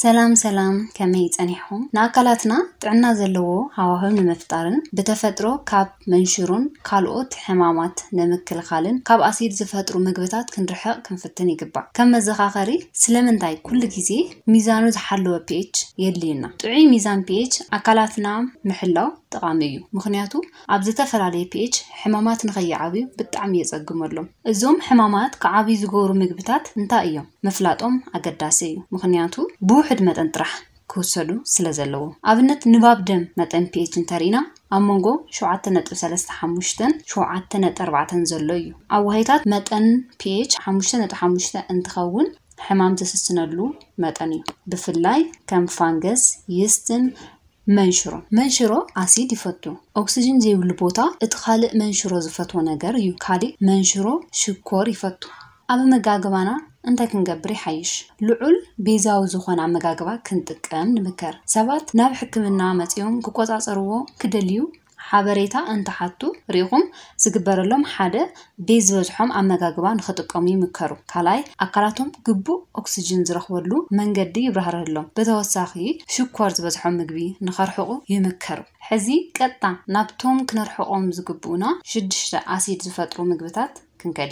ሰላም ሰላም ከመይ ፀኒሕኹም ንኣካላትና ጥዕና ዘለዎ ሃዋህብ ንምፍጣርን ብተፈጥሮ ካብ መንሽሩን ካልኦት ሕማማት ንምክልኻልን ካብ ኣሲድ ዝፈጥሩ ምግብታት ክንርሕቕ ክንፍትን ይግባእ ከም መዘኻኸሪ ስለምንታይ ኩሉ ግዜ ሚዛኑ ዝሓለወ ፒኤች የድልዩና ጥዑይ ሚዛን ፒኤች ኣካላትና ምሕላው ጠቃሚ እዩ ምክንያቱ ኣብ ዝተፈላለየ ፒኤች ሕማማት ንኸይዓብዩ ብጣዕሚ የፀግመሎም እዞም ሕማማት ክዓብዩ ዝገብሩ ምግብታት እንታይ እዮም ምፍላጦም ኣገዳሲ እዩ ምክንያቱ ብውሕድ መጠን ጥራሕ ክውሰዱ ስለ ዘለዎ ኣብነት ንባብ ደም መጠን ፒኤች እንተሪኢና ኣብ መንጎ 7.35 7.4 ዘሎ እዩ ኣብ ዋሂታት መጠን ፒኤች 5.5 እንትኸውን ሕማም ዘስስነሉ መጠን እዩ ብፍላይ ከም ፋንገስ ይስትን መንሽሮ መንሽሮ ኣሲድ ይፈቱ ኦክሲጅን ዘይብሉ ቦታ እቲ ካልእ መንሽሮ ዝፈትዎ ነገር እዩ ካሊእ መንሽሮ ሽኮር ይፈቱ ኣብ መጋገባና እንታይ ክንገብር ይሓይሽ ልዑል ቤዛዊ ዝኾነ ኣመጋግባ ክንጥቀም ንምከር ሰባት ናብ ሕክምና መፂኦም ክቆፃፀርዎ ክደልዩ ሓበሬታ እንተሓቱ ሪኢኹም ዝግበረሎም ሓደ ቤት ዝበዝሖም ኣመጋግባ ንክጥቀሙ ይምከሩ ካልኣይ ኣካላቶም ግቡእ ኦክስጅን ዝረኽበሉ መንገዲ ይብራህረሎም ብተወሳኺ ሽኳር ዝበዝሖም ምግቢ ንኸርሕቑ ይምከሩ ሕዚ ቀጥታ ናብቶም ክነርሕቆም ዝግብኡና ሽዱሽተ ኣሲድ ዝፈጥሩ ምግብታት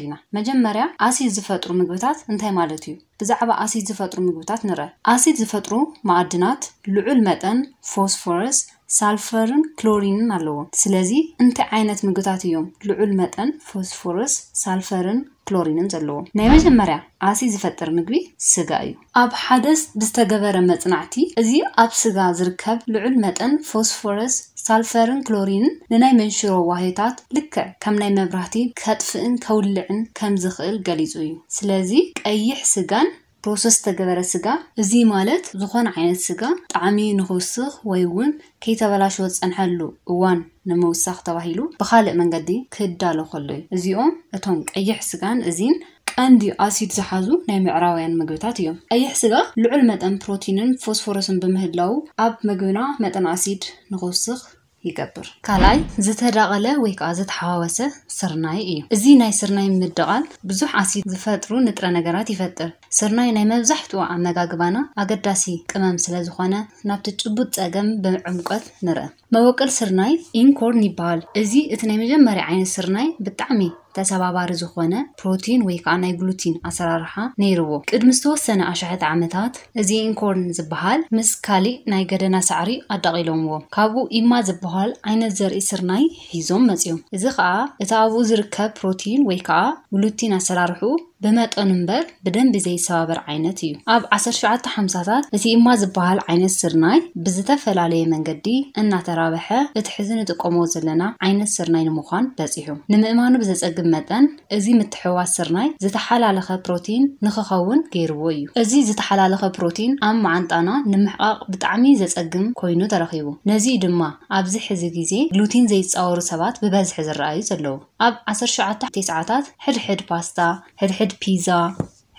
ኢና መጀመርያ ኣሲድ ዝፈጥሩ ምግብታት እንታይ ማለት እዩ ብዛዕባ ኣሲድ ዝፈጥሩ ምግብታት ንርአ ኣሲድ ዝፈጥሩ ማኣድናት ልዑል መጠን ፎስፎረስ ሳልፈርን ክሎሪንን ኣለዎም ስለዚ እንታይ ዓይነት ምግብታት እዮም ልዑል መጠን ፎስፎረስ ሳልፈርን ክሎሪንን ዘለዎም ናይ መጀመርያ ዓሲ ዝፈጥር ምግቢ ስጋ እዩ ኣብ ሓደ ብዝተገበረ መፅናዕቲ እዚ ኣብ ስጋ ዝርከብ ልዑል መጠን ፎስፎረስ ሳልፈርን ክሎሪንን ንናይ መንሽሮ ዋሂታት ልክዕ ከም ናይ መብራህቲ ከጥፍእን ከውልዕን ከም ዝኽእል ገሊፁ እዩ ስለዚ ቀይሕ ስጋን ፕሮሰስ ዝተገበረ ስጋ እዚ ማለት ዝኾነ ዓይነት ስጋ ጣዕሚ ንኽውስኽ ወይ እውን ከይተበላሸወ ዝፀንሐሉ እዋን ንምውሳኽ ተባሂሉ ብካልእ መንገዲ ክዳሎ ከሎ እዩ እዚኦም እቶም ቀይሕ ስጋን እዚን ቀንዲ ኣሲድ ዝሓዙ ናይ ምዕራባውያን ምግብታት እዮም ቀይሕ ስጋ ልዑል መጠን ፕሮቲንን ፎስፎረስን ብምህላው ኣብ ምግብና መጠን ኣሲድ ንኽውስኽ ይገብር ካልኣይ ዝተዳቐለ ወይ ከዓ ዝተሓዋወሰ ስርናይ እዩ እዚ ናይ ስርናይ ምድቓል ብዙሕ ዓሲድ ዝፈጥሩ ንጥረ ነገራት ይፈጥር ስርናይ ናይ መብዛሕትኡ ኣመጋግባና ኣገዳሲ ቅመም ስለ ዝኾነ ናብቲ ጭቡጥ ፀገም ብዕምቆት ንርአ መወቅል ስርናይ ኢንኮርን ይበሃል እዚ እቲ ናይ መጀመርያ ዓይነት ስርናይ ብጣዕሚ ተሰባባሪ ዝኾነ ፕሮቲን ወይ ከዓ ናይ ግሉቲን ኣሰራርሓ ነይርዎ ቅድሚ ዝተወሰነ ኣሽሕት ዓመታት እዚ ኢንኮርን ዝበሃል ምስ ካሊእ ናይ ገደና ሳዕሪ ኣዳቂሎምዎ ካብኡ ኢማ ዝበሃል ዓይነት ዘርኢ ስርናይ ሒዞም መፅዮም እዚ ከዓ እቲ ኣብኡ ዝርከብ ፕሮቲን ወይ ከዓ ግሉቲን ኣሰራርሑ بمطن امبر بدنب ዘይሰባበር ዓይነት እዩ ኣብ 1950ታት እቲ እማ ዝበሃል ዓይነት ስርናይ ብዝተፈላለየ መንገዲ እናተራብሐ እቲ ሕዚ ንጥቀሞ ዘለና ዓይነት ስርናይ ንምዃን በፂሑ ንምእማኑ ብዘፀግም መጠን እዚ ምትሕዋስ ስርናይ ዝተሓላለኸ ፕሮቲን ንክኸውን ገይርዎ እዩ እዚ ዝተሓላለኸ ፕሮቲን ኣብ መዓንጣና ንምሕቃቅ ብጣዕሚ ዘፀግም ኮይኑ ተረኪቡ ነዚ ድማ ኣብዚ ሕዚ ግዜ ግሉቲን ዘይፃወሩ ሰባት ብበዝሒ ዝረኣዩ ዘለዉ ኣብ 1990ታት ሕድሕድ ፓስታ ሕድሕድ ሕድ ፒዛ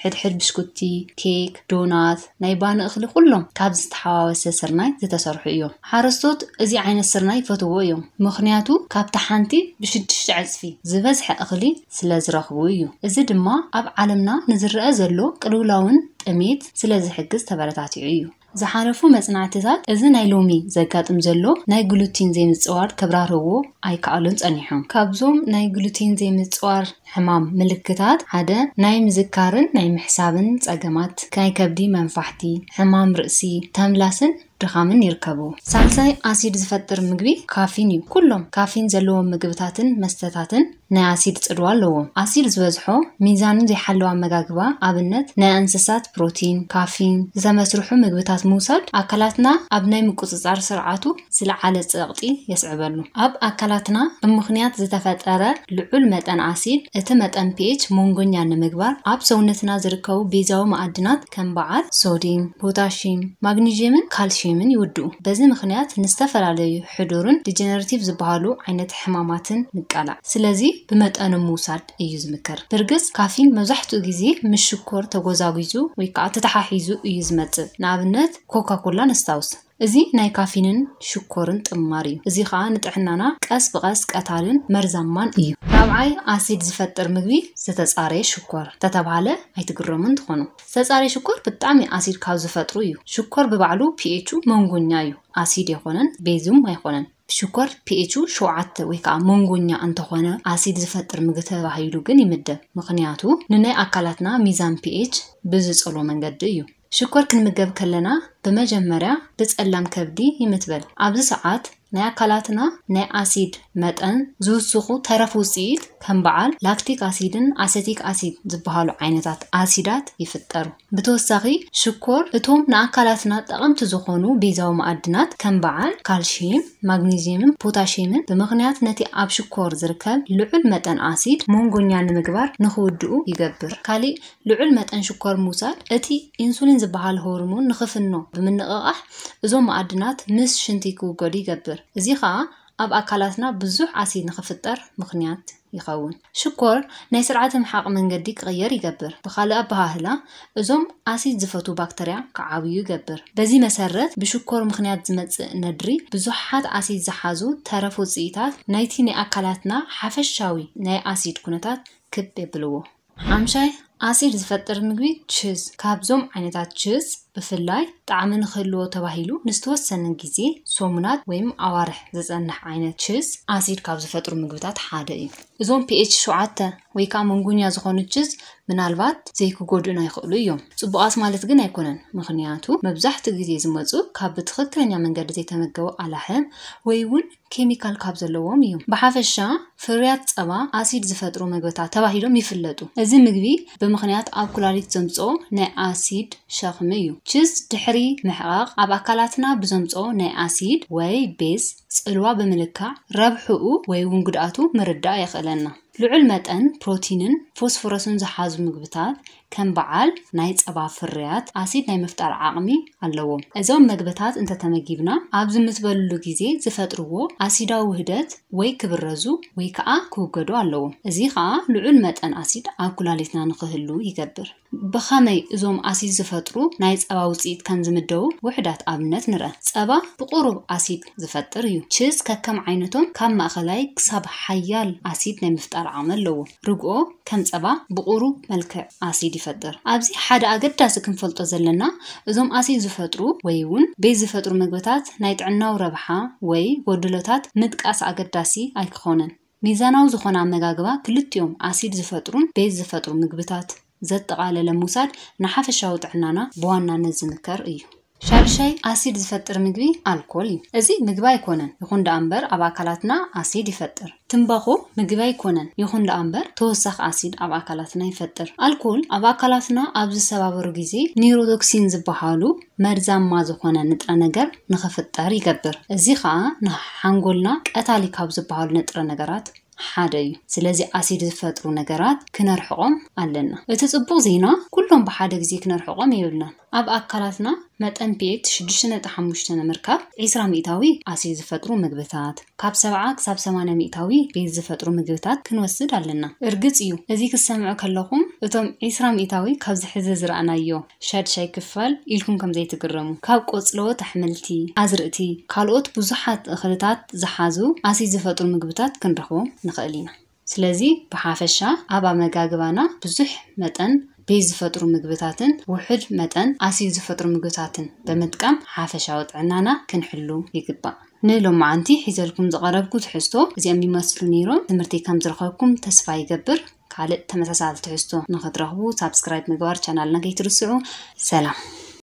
ሕድሕድ ብሽኩቲ ኬክ ዶናት ናይ ባኒ እኽሊ ኩሎም ካብ ዝተሓዋወሰ ስርናይ ዝተሰርሑ እዮም ሓረስቶት እዚ ዓይነት ስርናይ ይፈትዎ እዮም ምክንያቱ ካብቲ ሓንቲ ብሽዱሽተ ዕፅፊ ዝበዝሐ እኽሊ ስለ ዝረኽቡ እዩ እዚ ድማ ኣብ ዓለምና ንዝረአ ዘሎ ቅልውላውን ጥሜት ስለ ዝሕግዝ ተበረታትዑ እዩ ዝሓለፉ መፅናዕትታት እዚ ናይ ሎሚ ዘጋጥም ዘሎ ናይ ግሉቲን ዘይምፅዋር ከብራርህዎ ኣይከኣሉን ፀኒሖም ካብዞም ናይ ግሉቲን ዘይምፅዋር ሕማም ምልክታት ሓደ ናይ ምዝካርን ናይ ምሕሳብን ፀገማት ናይ ከብዲ መንፋሕቲ ሕማም ርእሲ ተምላስን ድኻምን ይርከቡ ሳልሳይ ኣሲድ ዝፈጥር ምግቢ ካፊን እዩ ኩሎም ካፊን ዘለዎም ምግብታትን መስተታትን ናይ ኣሲድ ፅድዋ ኣለዎም ኣሲድ ዝበዝሖ ሚዛንን ዘይሓለዎ ኣመጋግባ ኣብነት ናይ እንስሳት ፕሮቲን ካፊን ዝተመስርሑ ምግብታት ምውሳድ ኣካላትና ኣብ ናይ ምቁፅፃር ስርዓቱ ዝለዓለ ፀቕጢ የስዕበሉ ኣብ ኣካላትና ብምክንያት ዝተፈጠረ ልዑል መጠን ኣሲድ በተ መጠን ፒኤች ሞንጎኛ ንምግባር ኣብ ሰውነትና ዝርከቡ ቤዛዊ ማዕድናት ከም በዓል ሶዲም ፖታሽም ማግኒዥምን ካልሽምን ይውድኡ በዚ ምክንያት ንዝተፈላለዩ ሕዱርን ዲጀነሬቲቭ ዝበሃሉ ዓይነት ሕማማትን ንቃላ ስለዚ ብመጠኑ ምውሳድ እዩ ዝምከር ብርግፅ ካፊን መብዛሕትኡ ግዜ ምስ ሽኮር ተጎዛጊዙ ወይ ከዓ ተተሓሒዙ እዩ ዝመፅእ ንኣብነት ኮካኮላ ነስታውስ እዚ ናይ ካፊንን ሽኮርን ጥማር እዩ እዚ ከዓ ንጥዕናና ቀስ ብቀስ ቀታልን መርዛማን እዩ ካብዓይ ኣሲድ ዝፈጥር ምግቢ ዝተፃረየ ሽኮር ተተባሃለ ኣይትግረሙን ትኾኑ ዝተፃረየ ሽኮር ብጣዕሚ ኣሲድ ካብ ዝፈጥሩ እዩ ሽኮር ብባዕሉ ፒኤቹ መንጎኛ እዩ ኣሲድ ኣይኮነን ቤዝም ኣይኮነን ሽኮር ፒኤቹ ሸውዓተ ወይ ከዓ መንጎኛ እንተኾነ ኣሲድ ዝፈጥር ምግቢ ተባሂሉ ግን ይምደብ ምክንያቱ ንናይ ኣካላትና ሚዛን ፒኤች ብዝፀሎ መንገዲ እዩ ሽኮር ክንምገብ ከለና ብመጀመርያ ብፀላም ከብዲ ይምትበል ኣብዚ ሰዓት ናይ ኣካላትና ናይ ኣሲድ መጠን ዝውስኹ ተረፍ ውፅኢት ከም በዓል ላክቲክ ኣሲድን ኣሰቲክ ኣሲድ ዝበሃሉ ዓይነታት ኣሲዳት ይፍጠሩ ብተወሳኺ ሽኮር እቶም ንኣካላትና ጠቐምቲ ዝኾኑ ቤዛዊ ማኣድናት ከም በዓል ካልሽየም ማግኒዝየምን ፖታሽየምን ብምኽንያት ነቲ ኣብ ሽኮር ዝርከብ ልዑል መጠን ኣሲድ መንጎኛ ንምግባር ንኽውድኡ ይገብር ካሊእ ልዑል መጠን ሽኮር ምውሳድ እቲ ኢንሱሊን ዝበሃል ሆርሞን ንኽፍኖ ብምንቕቓሕ እዞም ማኣድናት ምስ ሽንቲ ክውገዱ ይገብር እዚ ከዓ ኣብ ኣካላትና ብዙሕ ዓሲድ ንኽፍጠር ምክንያት ይኸውን ሽኮር ናይ ስርዓተ ምሓቕ መንገዲ ክቕየር ይገብር ብካልእ ኣባህላ እዞም ኣሲድ ዝፈትዉ ባክተርያ ክዓብዩ ይገብር በዚ መሰረት ብሽኮር ምክንያት ዝመፅእ ነድሪ ብዙሓት ኣሲድ ዝሓዙ ተረፍ ውፅኢታት ናይቲ ናይ ኣካላትና ሓፈሻዊ ናይ ኣሲድ ኩነታት ክብ የብልዎ ሓምሻይ ኣሲድ ዝፈጥር ምግቢ ችዝ ካብዞም ዓይነታት ችዝ ብፍላይ ጣዕሚ ንክህልዎ ተባሂሉ ንዝተወሰነ ግዜ ሶሙናት ወይም ኣዋርሕ ዘፀንሕ ዓይነት ችዝ ኣሲድ ካብ ዝፈጥሩ ምግብታት ሓደ እዩ እዞም ፒኤች ሸዓተ ወይ ከዓ መንጉኛ ዝኾኑ ችዝ ምናልባት ዘይክጎድኡና ይኽእሉ እዮም ፅቡቃት ማለት ግን ኣይኮነን ምክንያቱ መብዛሕትኡ ግዜ ዝመፁ ካብ ብትክክለኛ መንገዲ ዘይተመገቡ ኣላሕም ወይ እውን ኬሚካል ካብ ዘለዎም እዮም ብሓፈሻ ፍርያት ፀባ ኣሲድ ዝፈጥሩ ምግብታት ተባሂሎም ይፍለጡ እዚ ምግቢ ብምክንያት ኣብ ኩላሊት ዘምፅኦ ናይ ኣሲድ ሸኽሚ እዩ ችዝ ድሕሪ ምሕቓቕ ኣብ ኣካላትና ብዘምፅኦ ናይ ኣሲድ ወይ ቤዝ ፅልዋ ብምልካዕ ረብሕኡ ወይ እውን ጉድኣቱ ምርዳእ የኽእለና ልዑል መጠን ፕሮቲንን ፎስፎረስን ዝሓዙ ምግብታት ከም በዓል ናይ ፀባ ፍርያት ኣሲድ ናይ ምፍጣር ዓቕሚ ኣለዎም እዞም ምግብታት እንተተመጊብና ኣብ ዝምትበልሉ ግዜ ዝፈጥርዎ ኣሲዳዊ ውህደት ወይ ክብረዙ ወይ ከዓ ክውገዱ ኣለዎም እዚ ከዓ ልዑል መጠን ኣሲድ ኣብ ኩላሊትና ንክህሉ ይገብር ብኸመይ እዞም ኣሲድ ዝፈጥሩ ናይ ፀባ ውፅኢት ከም ዝምደቡ ውሕዳት ኣብነት ንርአ ፀባ ብቁሩብ ኣሲድ ዝፈጥር እዩ ችዝ ከከም ዓይነቶም ካብ ማእኸላይ ክሳብ ሓያል ኣሲድ ናይ ምፍጣር ዓቕሚ ኣለዎ ርግኦ ከም ፀባ ብቑሩብ መልክዕ ኣሲድ ይፈጥር ኣብዚ ሓደ ኣገዳሲ ክንፈልጦ ዘለና እዞም ኣሲድ ዝፈጥሩ ወይ እውን ቤት ዝፈጥሩ ምግብታት ናይ ጥዕናዊ ረብሓ ወይ ጎድሎታት ምጥቃስ ኣገዳሲ ኣይክኾነን ሚዛናዊ ዝኾነ ኣመጋግባ ክልቲኦም ኣሲድ ዝፈጥሩን ቤት ዝፈጥሩ ምግብታት ዘጠቓለለ ምውሳድ ንሓፈሻዊ ጥዕናና ብዋናነት ዝምከር እዩ ሻርሻይ አሲድ ዝፈጥር ምግቢ ኣልኮል እዩ እዚ ምግቢ ኣይኮነን ይኹን ዳኣ እምበር ኣብ ኣካላትና ኣሲድ ይፈጥር ትንባኾ ምግቢ ኣይኮነን ይኹን ዳኣ እምበር ተወሳኺ ኣሲድ ኣብ ኣካላትና ይፈጥር ኣልኮል ኣብ ኣካላትና ኣብ ዝሰባበሩ ግዜ ኒውሮቶክሲን ዝበሃሉ መርዛማ ዝኾነ ንጥረ ነገር ንኽፍጠር ይገብር እዚ ከዓ ንሓንጎልና ቀታሊ ካብ ዝበሃሉ ንጥረ ነገራት ሓደ እዩ ስለዚ ኣሲድ ዝፈጥሩ ነገራት ክነርሕቆም ኣለና እቲ ፅቡቅ ዜና ኩሎም ብሓደ ግዜ ክነርሕቆም የብልናን ኣብ ኣካላትና መጠን ፒኤች 6.5 ንምርካብ 20 ሚእታዊ ኣሲድ ዝፈጥሩ ምግብታት ካብ 70 ክሳብ 8 ሚእታዊ ቤት ዝፈጥሩ ምግብታት ክንወስድ ኣለና እርግፅ እዩ እዚ ክሰምዑ ከለኹም እቶም 20 ሚእታዊ ካብዚ ሕዚ ዝረኣናዮ ሸድሻይ ክፋል ኢልኩም ከም ዘይትግረሙ ካብ ቆፅለዎት ኣሕምልቲ ኣዝርእቲ ካልኦት ብዙሓት እክልታት ዝሓዙ ኣሲድ ዝፈጥሩ ምግብታት ክንረኽቦም ንኽእል ኢና ስለዚ ብሓፈሻ ኣብ ኣመጋግባና ብዙሕ መጠን ቤት ዝፈጥሩ ምግብታትን ውሑድ መጠን ኣስዩ ዝፈጥሩ ምግብታትን ብምጥቃም ሓፈሻዊ ጥዕናና ክንሕሉ ይግባእ ንሎም መዓንቲ ሒዘልኩም ዝቐረብኩ ትሕዝቶ እዚኦም ይመስሉ ነይሮም ትምህርቲ ከም ዝረኸብኩም ተስፋ ይገብር ካልእ ተመሳሳሊ ትሕዝቶ ንኽትረኽቡ ሳብስክራይብ ምግባር ቻናልና ከይትርስዑ ሰላም